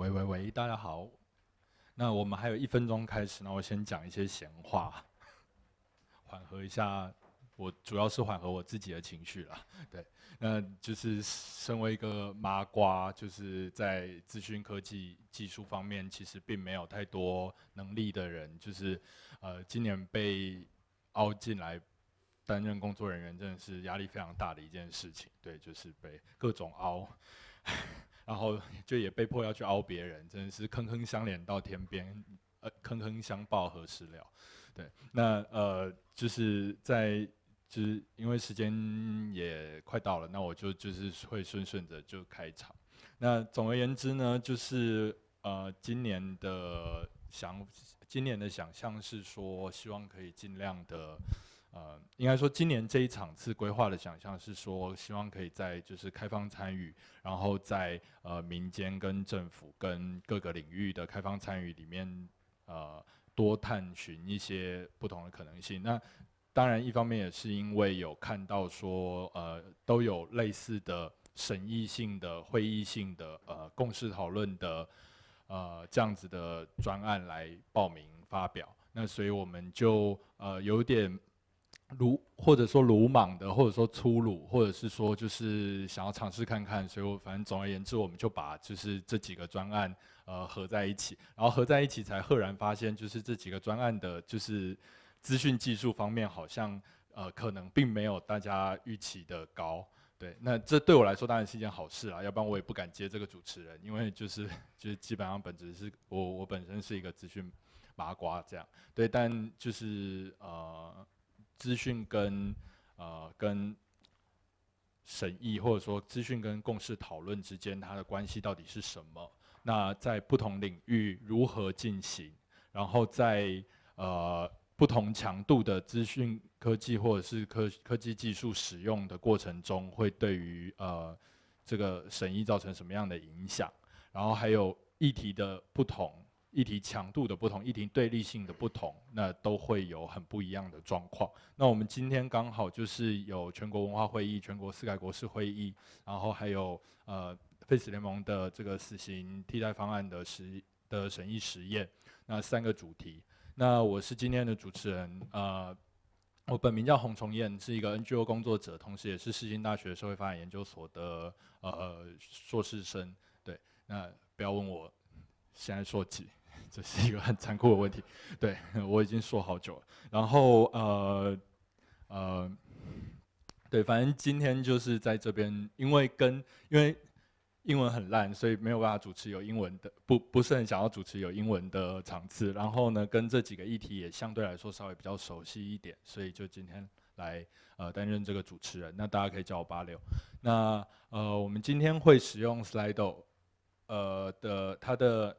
喂喂喂，大家好。那我们还有一分钟开始，那我先讲一些闲话，缓和一下。我主要是缓和我自己的情绪了。对，那就是身为一个麻瓜，就是在资讯科技技术方面其实并没有太多能力的人，就是呃，今年被凹进来担任工作人员，真的是压力非常大的一件事情。对，就是被各种凹。然后就也被迫要去凹别人，真的是坑坑相连到天边，呃，坑坑相报何时了？对，那呃，就是在，就是因为时间也快到了，那我就就是会顺顺着就开场。那总而言之呢，就是呃，今年的想，今年的想象是说，希望可以尽量的。呃，应该说今年这一场次规划的想象是说，希望可以在就是开放参与，然后在呃民间跟政府跟各个领域的开放参与里面，呃，多探寻一些不同的可能性。那当然，一方面也是因为有看到说，呃，都有类似的审议性的会议性的呃共识讨论的呃这样子的专案来报名发表。那所以我们就呃有点。鲁或者说鲁莽的，或者说粗鲁，或者是说就是想要尝试看看，所以我反正总而言之，我们就把就是这几个专案呃合在一起，然后合在一起才赫然发现，就是这几个专案的，就是资讯技术方面好像呃可能并没有大家预期的高，对，那这对我来说当然是一件好事啦，要不然我也不敢接这个主持人，因为就是 就是基本上本质是我我本身是一个资讯，麻瓜这样，对，但就是呃。资讯跟呃跟审议，或者说资讯跟共识讨论之间，它的关系到底是什么？那在不同领域如何进行？然后在呃不同强度的资讯科技或者是科科技技术使用的过程中，会对于呃这个审议造成什么样的影响？然后还有议题的不同。议题强度的不同，议题对立性的不同，那都会有很不一样的状况。那我们今天刚好就是有全国文化会议、全国四改国事会议，然后还有呃 Face 联盟的这个死刑替代方案的实的审议实验。那三个主题。那我是今天的主持人，呃，我本名叫洪崇燕，是一个 NGO 工作者，同时也是世新大学社会发展研究所的呃硕士生。对，那不要问我现在说几。这是一个很残酷的问题，对我已经说好久了。然后呃呃，对，反正今天就是在这边，因为跟因为英文很烂，所以没有办法主持有英文的，不不是很想要主持有英文的场次。然后呢，跟这几个议题也相对来说稍微比较熟悉一点，所以就今天来呃担任这个主持人。那大家可以叫我八六。那呃，我们今天会使用 Slideo 呃的它的。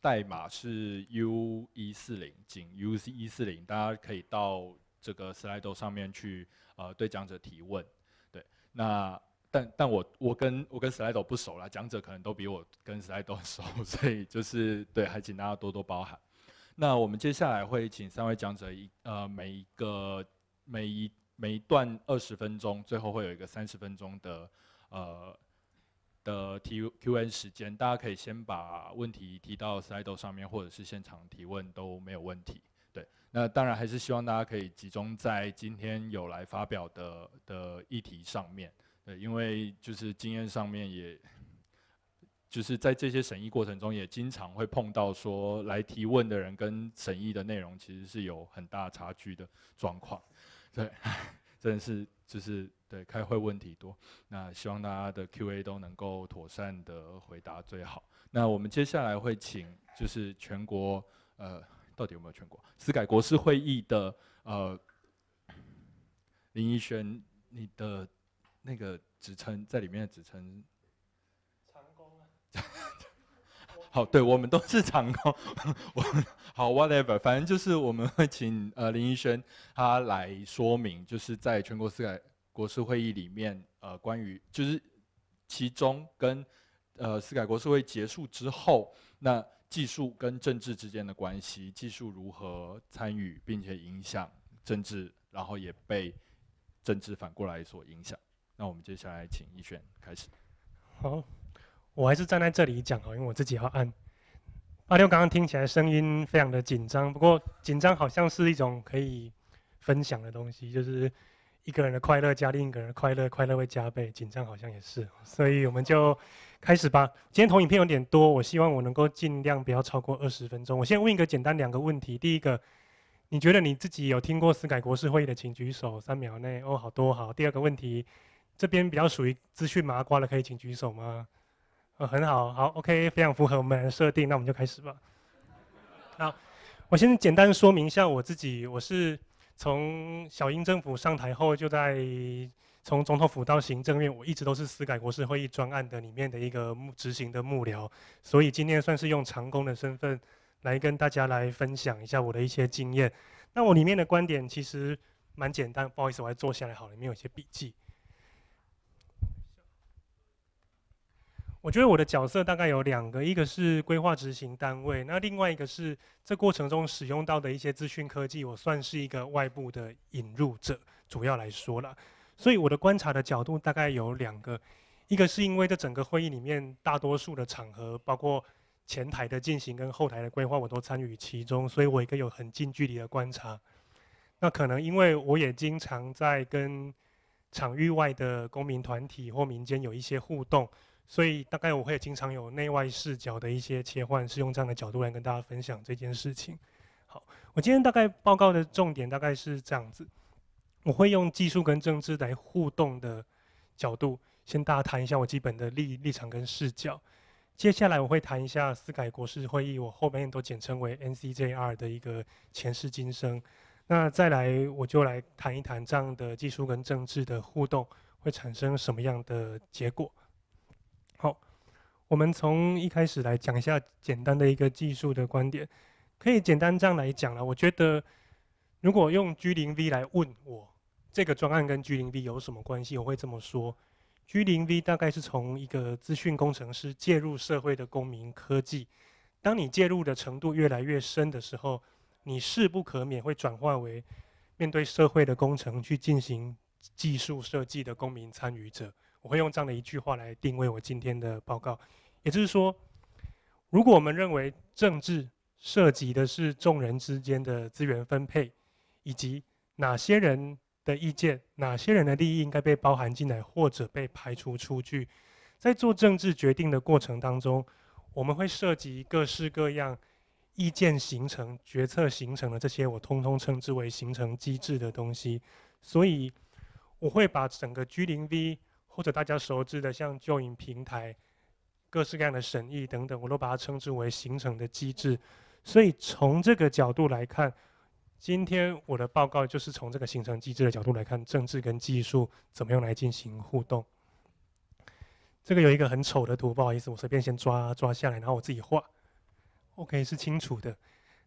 代码是 U 一四零，仅 U C 一四零，大家可以到这个 slideo 上面去，呃，对讲者提问。对，那但但我我跟我跟 slideo 不熟啦，讲者可能都比我跟 slideo 熟，所以就是对，还请大家多多包涵。那我们接下来会请三位讲者一，呃，每一个每一每一段二十分钟，最后会有一个三十分钟的，呃。的提 Q N 时间，大家可以先把问题提到 Slideo 上面，或者是现场提问都没有问题。对，那当然还是希望大家可以集中在今天有来发表的的议题上面。对，因为就是经验上面也，就是在这些审议过程中也经常会碰到说来提问的人跟审议的内容其实是有很大差距的状况。对。真的是，就是对，开会问题多。那希望大家的 Q&A 都能够妥善的回答最好。那我们接下来会请就是全国呃，到底有没有全国司改国事会议的呃林奕轩，你的那个职称在里面的职称？长工啊。哦，对，我们都是长工。好，whatever，反正就是我们会请呃林逸轩他来说明，就是在全国四改国事会议里面呃，关于就是其中跟呃四改国事会结束之后，那技术跟政治之间的关系，技术如何参与并且影响政治，然后也被政治反过来所影响。那我们接下来请一轩开始。好。我还是站在这里讲因为我自己要按。阿六刚刚听起来声音非常的紧张，不过紧张好像是一种可以分享的东西，就是一个人的快乐加另一个人的快乐，快乐会加倍。紧张好像也是，所以我们就开始吧。今天投影片有点多，我希望我能够尽量不要超过二十分钟。我先问一个简单两个问题，第一个，你觉得你自己有听过司改国事会议的，请举手，三秒内。哦，好多好。第二个问题，这边比较属于资讯麻瓜的，可以请举手吗？呃，很好，好，OK，非常符合我们的设定，那我们就开始吧。好，我先简单说明一下我自己，我是从小英政府上台后，就在从总统府到行政院，我一直都是司改国事会议专案的里面的一个执行的幕僚，所以今天算是用长工的身份来跟大家来分享一下我的一些经验。那我里面的观点其实蛮简单，不好意思，我还坐下来，好，了，里面有些笔记。我觉得我的角色大概有两个，一个是规划执行单位，那另外一个是这过程中使用到的一些资讯科技，我算是一个外部的引入者，主要来说了。所以我的观察的角度大概有两个，一个是因为这整个会议里面大多数的场合，包括前台的进行跟后台的规划，我都参与其中，所以我一个有很近距离的观察。那可能因为我也经常在跟场域外的公民团体或民间有一些互动。所以大概我会经常有内外视角的一些切换，是用这样的角度来跟大家分享这件事情。好，我今天大概报告的重点大概是这样子，我会用技术跟政治来互动的角度，先大家谈一下我基本的立立场跟视角。接下来我会谈一下司改国事会议，我后面都简称为 NCJR 的一个前世今生。那再来，我就来谈一谈这样的技术跟政治的互动会产生什么样的结果。我们从一开始来讲一下简单的一个技术的观点，可以简单这样来讲了。我觉得，如果用 G 零 V 来问我这个专案跟 G 零 V 有什么关系，我会这么说：G 零 V 大概是从一个资讯工程师介入社会的公民科技。当你介入的程度越来越深的时候，你势不可免会转化为面对社会的工程去进行技术设计的公民参与者。我会用这样的一句话来定位我今天的报告，也就是说，如果我们认为政治涉及的是众人之间的资源分配，以及哪些人的意见、哪些人的利益应该被包含进来或者被排除出去，在做政治决定的过程当中，我们会涉及各式各样意见形成、决策形成的这些，我通通称之为形成机制的东西。所以，我会把整个 G 零 V。或者大家熟知的像旧影平台，各式各样的审议等等，我都把它称之为形成的机制。所以从这个角度来看，今天我的报告就是从这个形成机制的角度来看，政治跟技术怎么样来进行互动。这个有一个很丑的图，不好意思，我随便先抓抓下来，然后我自己画。OK，是清楚的，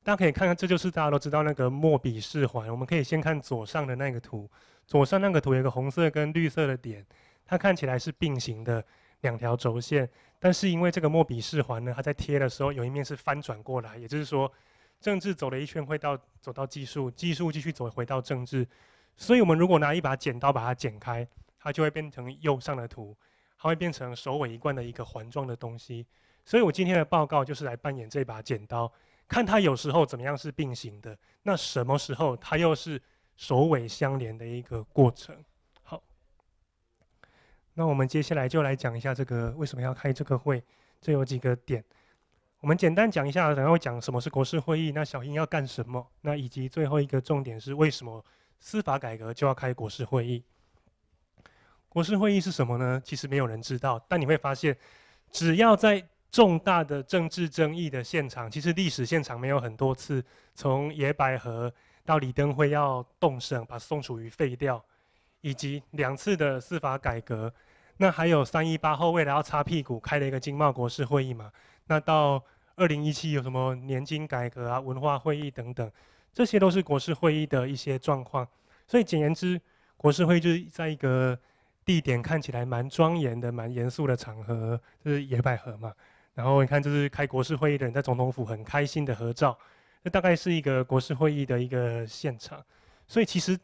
大家可以看看，这就是大家都知道那个莫比视环。我们可以先看左上的那个图，左上那个图有个红色跟绿色的点。它看起来是并行的两条轴线，但是因为这个莫比斯环呢，它在贴的时候有一面是翻转过来，也就是说，政治走了一圈会到走到技术，技术继续走回到政治，所以我们如果拿一把剪刀把它剪开，它就会变成右上的图，它会变成首尾一贯的一个环状的东西。所以我今天的报告就是来扮演这把剪刀，看它有时候怎么样是并行的，那什么时候它又是首尾相连的一个过程。那我们接下来就来讲一下这个为什么要开这个会，这有几个点。我们简单讲一下，等后会讲什么是国事会议。那小英要干什么？那以及最后一个重点是为什么司法改革就要开国事会议？国事会议是什么呢？其实没有人知道。但你会发现，只要在重大的政治争议的现场，其实历史现场没有很多次，从野百合到李登辉要动审，把宋楚瑜废掉。以及两次的司法改革，那还有三一八后，为了要擦屁股开了一个经贸国事会议嘛？那到二零一七有什么年金改革啊、文化会议等等，这些都是国事会议的一些状况。所以简言之，国事会就是在一个地点看起来蛮庄严的、蛮严肃的场合，就是野百合嘛。然后你看，这是开国事会议的人在总统府很开心的合照，这大概是一个国事会议的一个现场。所以其实。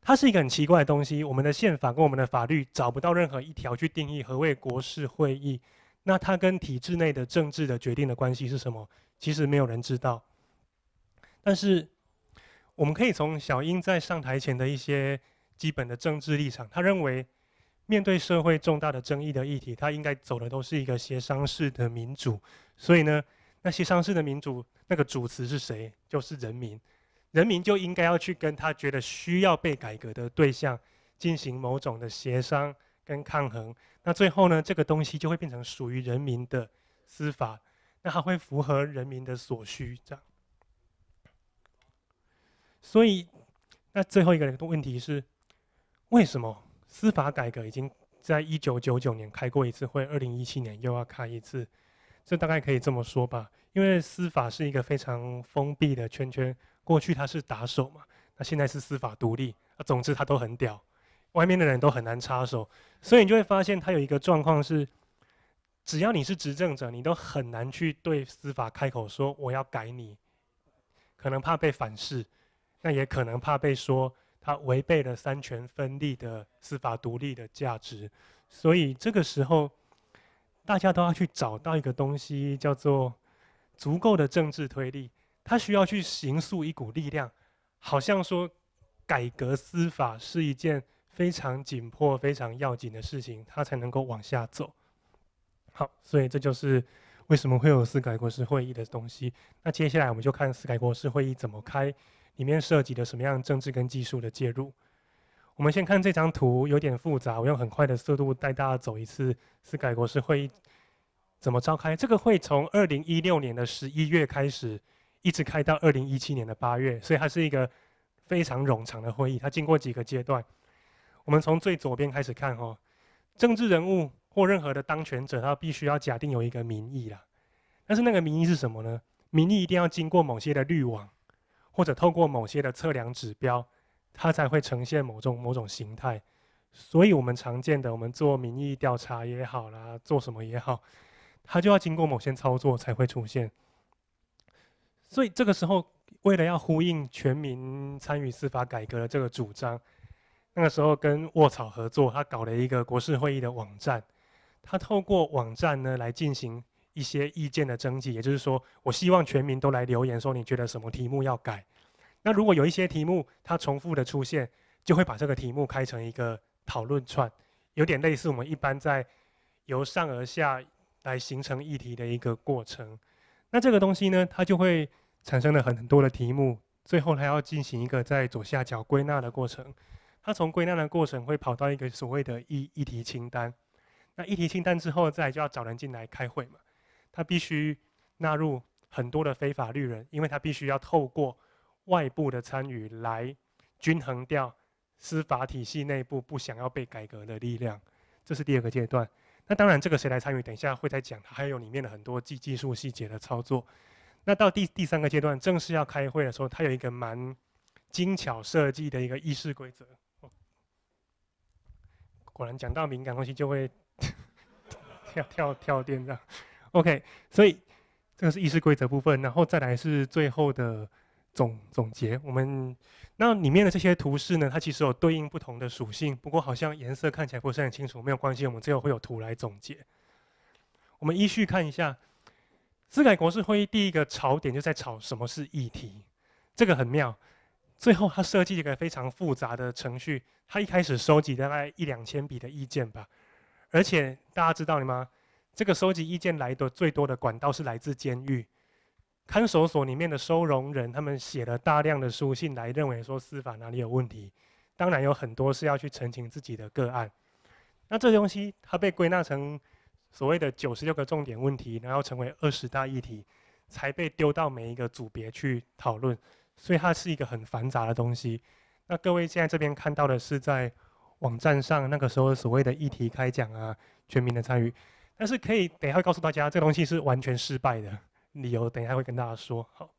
它是一个很奇怪的东西，我们的宪法跟我们的法律找不到任何一条去定义何谓国事会议。那它跟体制内的政治的决定的关系是什么？其实没有人知道。但是我们可以从小英在上台前的一些基本的政治立场，他认为面对社会重大的争议的议题，他应该走的都是一个协商式的民主。所以呢，那协商式的民主那个主词是谁？就是人民。人民就应该要去跟他觉得需要被改革的对象进行某种的协商跟抗衡。那最后呢，这个东西就会变成属于人民的司法，那它会符合人民的所需。这样。所以，那最后一个问题是，为什么司法改革已经在一九九九年开过一次会，二零一七年又要开一次？这大概可以这么说吧，因为司法是一个非常封闭的圈圈。过去他是打手嘛，那现在是司法独立，啊，总之他都很屌，外面的人都很难插手，所以你就会发现他有一个状况是，只要你是执政者，你都很难去对司法开口说我要改你，可能怕被反噬，那也可能怕被说他违背了三权分立的司法独立的价值，所以这个时候大家都要去找到一个东西叫做足够的政治推力。他需要去形塑一股力量，好像说改革司法是一件非常紧迫、非常要紧的事情，他才能够往下走。好，所以这就是为什么会有司改国事会议的东西。那接下来我们就看司改国事会议怎么开，里面涉及的什么样政治跟技术的介入。我们先看这张图，有点复杂。我用很快的速度带大家走一次司改国事会议怎么召开。这个会从二零一六年的十一月开始。一直开到二零一七年的八月，所以它是一个非常冗长的会议。它经过几个阶段，我们从最左边开始看哦，政治人物或任何的当权者，他必须要假定有一个民意啦。但是那个民意是什么呢？民意一定要经过某些的滤网，或者透过某些的测量指标，它才会呈现某种某种形态。所以我们常见的，我们做民意调查也好啦，做什么也好，它就要经过某些操作才会出现。所以这个时候，为了要呼应全民参与司法改革的这个主张，那个时候跟卧草合作，他搞了一个国事会议的网站。他透过网站呢来进行一些意见的征集，也就是说，我希望全民都来留言，说你觉得什么题目要改。那如果有一些题目它重复的出现，就会把这个题目开成一个讨论串，有点类似我们一般在由上而下来形成议题的一个过程。那这个东西呢，它就会产生了很多的题目，最后它要进行一个在左下角归纳的过程。它从归纳的过程会跑到一个所谓的议议题清单。那议题清单之后，再就要找人进来开会嘛。它必须纳入很多的非法律人，因为它必须要透过外部的参与来均衡掉司法体系内部不想要被改革的力量。这是第二个阶段。那当然，这个谁来参与？等一下会再讲。它还有里面的很多技技术细节的操作。那到第第三个阶段，正式要开会的时候，它有一个蛮精巧设计的一个议事规则。果然讲到敏感东西就会 跳跳跳电样。OK，所以这个是议事规则部分，然后再来是最后的总总结。我们。那里面的这些图示呢，它其实有对应不同的属性。不过好像颜色看起来不是很清楚，没有关系，我们最后会有图来总结。我们依序看一下，资改国是会议第一个槽点就在吵什么是议题，这个很妙。最后他设计一个非常复杂的程序，他一开始收集大概一两千笔的意见吧，而且大家知道吗？这个收集意见来的最多的管道是来自监狱。看守所里面的收容人，他们写了大量的书信来认为说司法哪里有问题。当然有很多是要去澄清自己的个案。那这东西它被归纳成所谓的九十六个重点问题，然后成为二十大议题，才被丢到每一个组别去讨论。所以它是一个很繁杂的东西。那各位现在这边看到的是在网站上那个时候所谓的议题开讲啊，全民的参与。但是可以等一下告诉大家，这东西是完全失败的。理由等一下会跟大家说。好，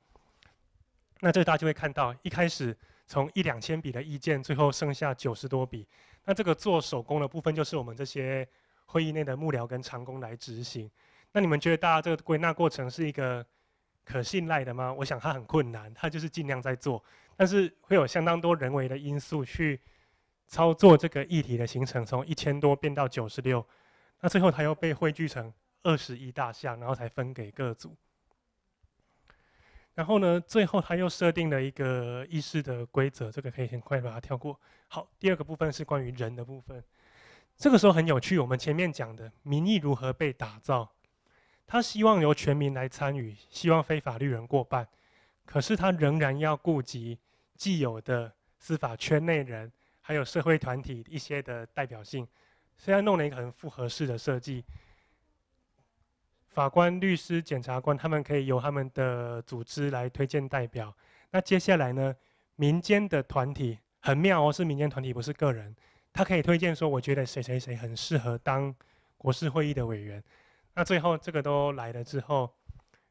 那这大家就会看到，一开始从一两千笔的意见，最后剩下九十多笔。那这个做手工的部分，就是我们这些会议内的幕僚跟长工来执行。那你们觉得大家这个归纳过程是一个可信赖的吗？我想它很困难，它就是尽量在做，但是会有相当多人为的因素去操作这个议题的形成，从一千多变到九十六，那最后它又被汇聚成二十一大项，然后才分给各组。然后呢，最后他又设定了一个议事的规则，这个可以很快把它跳过。好，第二个部分是关于人的部分。这个时候很有趣，我们前面讲的民意如何被打造，他希望由全民来参与，希望非法律人过半，可是他仍然要顾及既有的司法圈内人，还有社会团体一些的代表性，虽然弄了一个很复合式的设计。法官、律师、检察官，他们可以由他们的组织来推荐代表。那接下来呢？民间的团体很妙哦，是民间团体，不是个人，他可以推荐说，我觉得谁谁谁很适合当国事会议的委员。那最后这个都来了之后，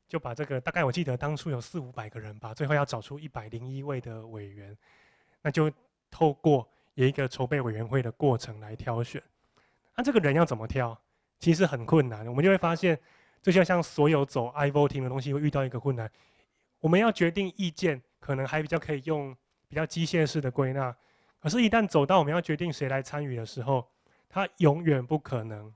就把这个大概我记得当初有四五百个人吧，最后要找出一百零一位的委员，那就透过有一个筹备委员会的过程来挑选。那这个人要怎么挑？其实很困难，我们就会发现。就像像所有走 i voting 的东西会遇到一个困难，我们要决定意见，可能还比较可以用比较机械式的归纳。可是，一旦走到我们要决定谁来参与的时候，它永远不可能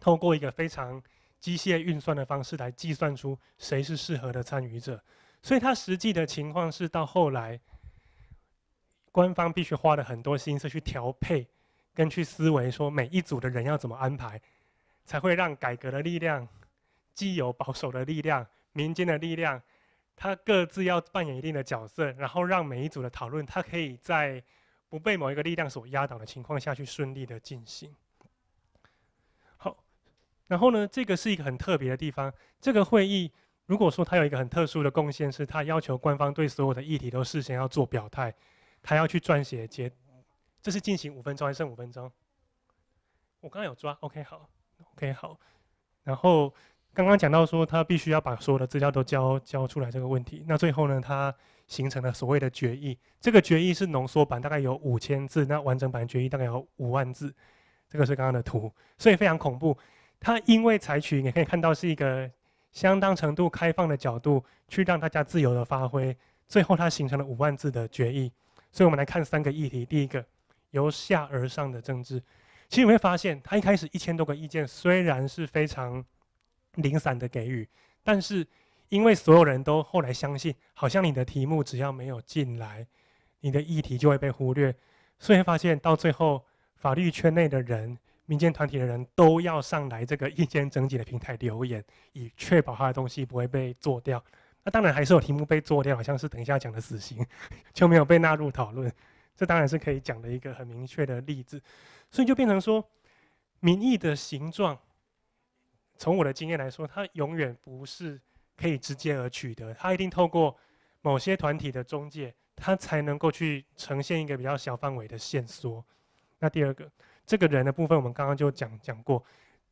透过一个非常机械运算的方式来计算出谁是适合的参与者。所以，它实际的情况是，到后来，官方必须花了很多心思去调配，跟去思维说每一组的人要怎么安排，才会让改革的力量。既有保守的力量，民间的力量，他各自要扮演一定的角色，然后让每一组的讨论，他可以在不被某一个力量所压倒的情况下去顺利的进行。好，然后呢，这个是一个很特别的地方。这个会议如果说它有一个很特殊的贡献，是它要求官方对所有的议题都事先要做表态，他要去撰写结。这是进行五分钟，还剩五分钟。我刚刚有抓，OK，好，OK，好，然后。刚刚讲到说，他必须要把所有的资料都交交出来这个问题。那最后呢，他形成了所谓的决议。这个决议是浓缩版，大概有五千字；那完整版决议大概有五万字。这个是刚刚的图，所以非常恐怖。它因为采取你可以看到是一个相当程度开放的角度，去让大家自由的发挥，最后它形成了五万字的决议。所以我们来看三个议题。第一个，由下而上的政治。其实你会发现，他一开始一千多个意见虽然是非常。零散的给予，但是因为所有人都后来相信，好像你的题目只要没有进来，你的议题就会被忽略。所以发现到最后，法律圈内的人、民间团体的人都要上来这个意见征集的平台留言，以确保他的东西不会被做掉。那当然还是有题目被做掉，好像是等一下讲的死刑，就没有被纳入讨论。这当然是可以讲的一个很明确的例子。所以就变成说，民意的形状。从我的经验来说，它永远不是可以直接而取得，它一定透过某些团体的中介，它才能够去呈现一个比较小范围的线索。那第二个，这个人的部分，我们刚刚就讲讲过，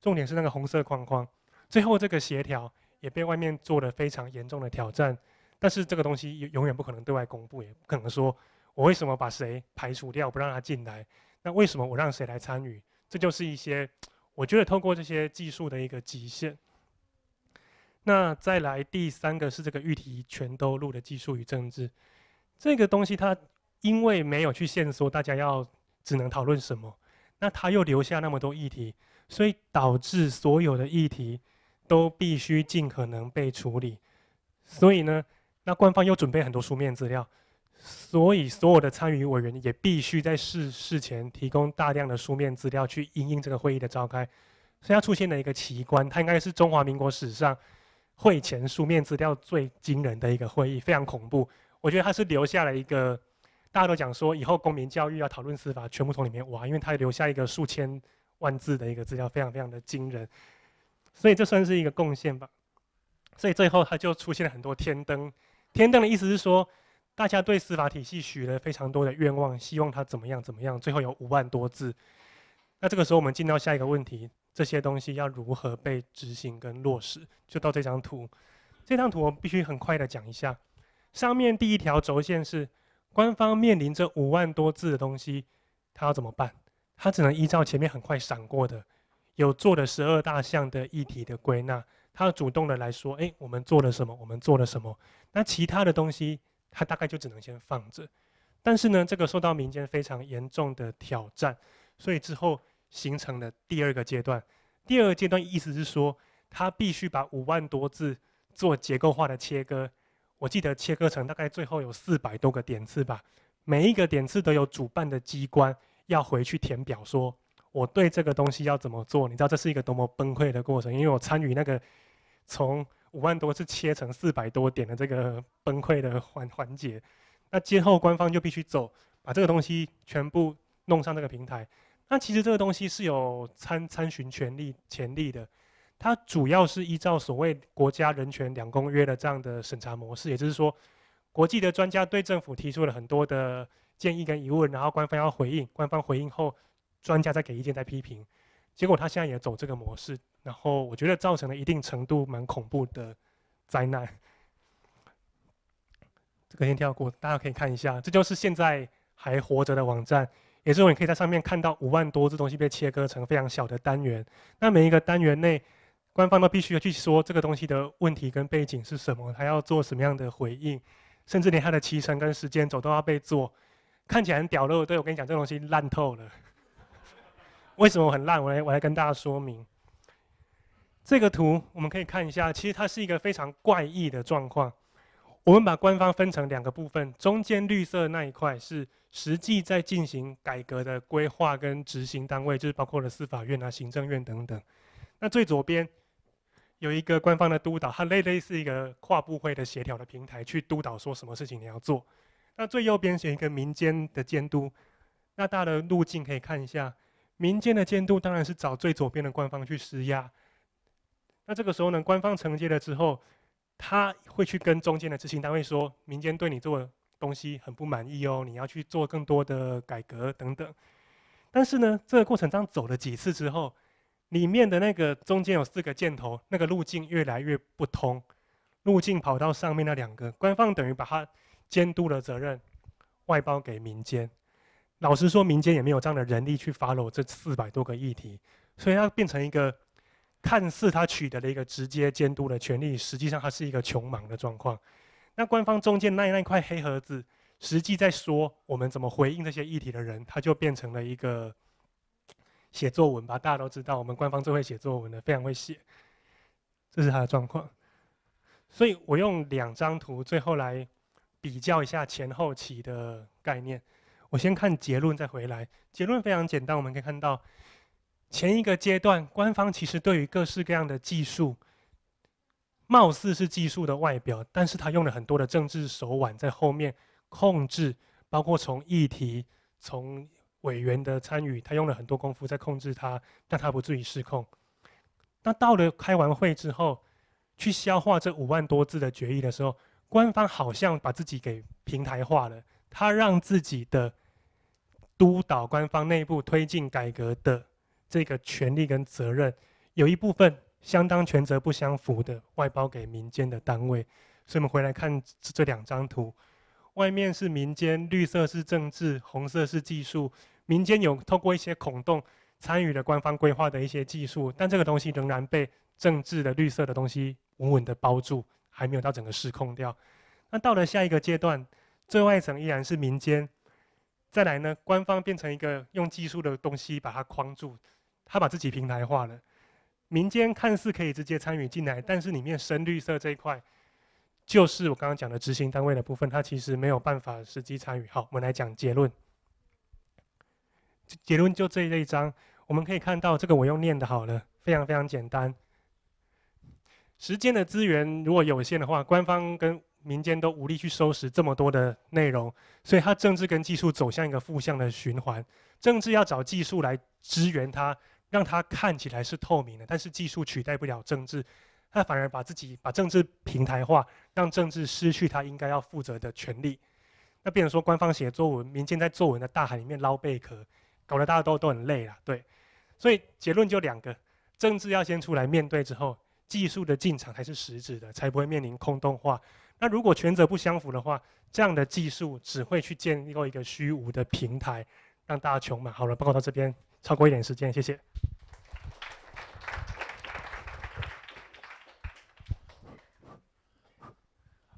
重点是那个红色框框。最后这个协调也被外面做了非常严重的挑战，但是这个东西永远不可能对外公布，也不可能说，我为什么把谁排除掉，不让他进来？那为什么我让谁来参与？这就是一些。我觉得透过这些技术的一个极限，那再来第三个是这个议题全都录的技术与政治，这个东西它因为没有去限缩大家要只能讨论什么，那它又留下那么多议题，所以导致所有的议题都必须尽可能被处理，所以呢，那官方又准备很多书面资料。所以，所有的参与委员也必须在事事前提供大量的书面资料去应应这个会议的召开。所以，它出现了一个奇观，它应该是中华民国史上会前书面资料最惊人的一个会议，非常恐怖。我觉得它是留下了一个大家都讲说以后公民教育要讨论司法全部从里面挖，因为它留下一个数千万字的一个资料，非常非常的惊人。所以，这算是一个贡献吧。所以最后，它就出现了很多天灯。天灯的意思是说。大家对司法体系许了非常多的愿望，希望它怎么样怎么样，最后有五万多字。那这个时候，我们进到下一个问题：这些东西要如何被执行跟落实？就到这张图。这张图我必须很快的讲一下。上面第一条轴线是官方面临着五万多字的东西，他要怎么办？他只能依照前面很快闪过的有做的十二大项的议题的归纳，他主动的来说：哎，我们做了什么？我们做了什么？那其他的东西。它大概就只能先放着，但是呢，这个受到民间非常严重的挑战，所以之后形成了第二个阶段。第二个阶段意思是说，它必须把五万多字做结构化的切割。我记得切割成大概最后有四百多个点次吧，每一个点次都有主办的机关要回去填表，说我对这个东西要怎么做。你知道这是一个多么崩溃的过程？因为我参与那个从。五万多是切成四百多点的这个崩溃的环环节，那今后官方就必须走把这个东西全部弄上这个平台。那其实这个东西是有参参询权利潜力的，它主要是依照所谓国家人权两公约的这样的审查模式，也就是说，国际的专家对政府提出了很多的建议跟疑问，然后官方要回应，官方回应后，专家再给意见再批评，结果他现在也走这个模式。然后我觉得造成了一定程度蛮恐怖的灾难，这个先跳过，大家可以看一下，这就是现在还活着的网站，也是我你可以在上面看到五万多只东西被切割成非常小的单元，那每一个单元内，官方都必须要去说这个东西的问题跟背景是什么，还要做什么样的回应，甚至连它的起程跟时间轴都要被做，看起来很屌的，对我跟你讲这个东西烂透了，为什么很烂？我来我来跟大家说明。这个图我们可以看一下，其实它是一个非常怪异的状况。我们把官方分成两个部分，中间绿色那一块是实际在进行改革的规划跟执行单位，就是包括了司法院啊、行政院等等。那最左边有一个官方的督导，它类类似一个跨部会的协调的平台，去督导说什么事情你要做。那最右边写一个民间的监督，那大的路径可以看一下，民间的监督当然是找最左边的官方去施压。那这个时候呢，官方承接了之后，他会去跟中间的执行单位说，民间对你做的东西很不满意哦，你要去做更多的改革等等。但是呢，这个过程当走了几次之后，里面的那个中间有四个箭头，那个路径越来越不通，路径跑到上面那两个，官方等于把它监督的责任外包给民间。老实说，民间也没有这样的人力去 follow 这四百多个议题，所以它变成一个。看似他取得了一个直接监督的权利，实际上他是一个穷忙的状况。那官方中间那那块黑盒子，实际在说我们怎么回应这些议题的人，他就变成了一个写作文吧？大家都知道，我们官方最会写作文的，非常会写。这是他的状况。所以我用两张图最后来比较一下前后期的概念。我先看结论，再回来。结论非常简单，我们可以看到。前一个阶段，官方其实对于各式各样的技术，貌似是技术的外表，但是他用了很多的政治手腕在后面控制，包括从议题、从委员的参与，他用了很多功夫在控制它，但他不至于失控。那到了开完会之后，去消化这五万多字的决议的时候，官方好像把自己给平台化了，他让自己的督导官方内部推进改革的。这个权利跟责任有一部分相当权责不相符的外包给民间的单位，所以我们回来看这两张图，外面是民间绿色是政治，红色是技术，民间有透过一些孔洞参与了官方规划的一些技术，但这个东西仍然被政治的绿色的东西稳稳的包住，还没有到整个失控掉。那到了下一个阶段，最外层依然是民间，再来呢，官方变成一个用技术的东西把它框住。他把自己平台化了，民间看似可以直接参与进来，但是里面深绿色这一块，就是我刚刚讲的执行单位的部分，它其实没有办法实际参与。好，我们来讲结论。结论就这一章，我们可以看到这个我用念的好了，非常非常简单。时间的资源如果有限的话，官方跟民间都无力去收拾这么多的内容，所以它政治跟技术走向一个负向的循环，政治要找技术来支援它。让它看起来是透明的，但是技术取代不了政治，他反而把自己把政治平台化，让政治失去他应该要负责的权利。那变成说官方写作文，民间在作文的大海里面捞贝壳，搞得大家都都很累了，对。所以结论就两个：政治要先出来面对，之后技术的进场才是实质的，才不会面临空洞化。那如果权责不相符的话，这样的技术只会去建构一个虚无的平台，让大家穷嘛。好了，报告到这边。超过一点时间，谢谢。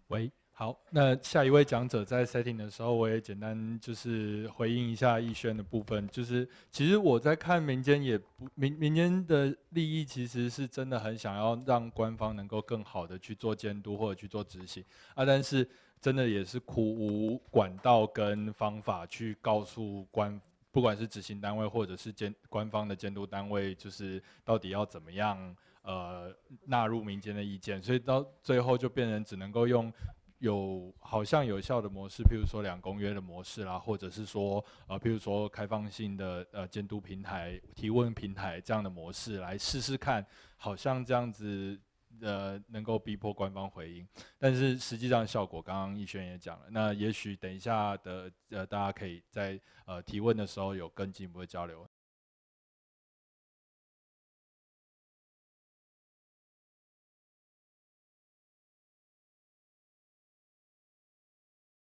喂，好，那下一位讲者在 setting 的时候，我也简单就是回应一下逸轩的部分，就是其实我在看民间也不民民间的利益，其实是真的很想要让官方能够更好的去做监督或者去做执行啊，但是真的也是苦无管道跟方法去告诉官。不管是执行单位或者是监官方的监督单位，就是到底要怎么样呃纳入民间的意见，所以到最后就变成只能够用有好像有效的模式，譬如说两公约的模式啦，或者是说呃譬如说开放性的呃监督平台、提问平台这样的模式来试试看，好像这样子。呃，能够逼迫官方回应，但是实际上效果，刚刚逸轩也讲了，那也许等一下的呃，大家可以在呃提问的时候有更进，一步的交流。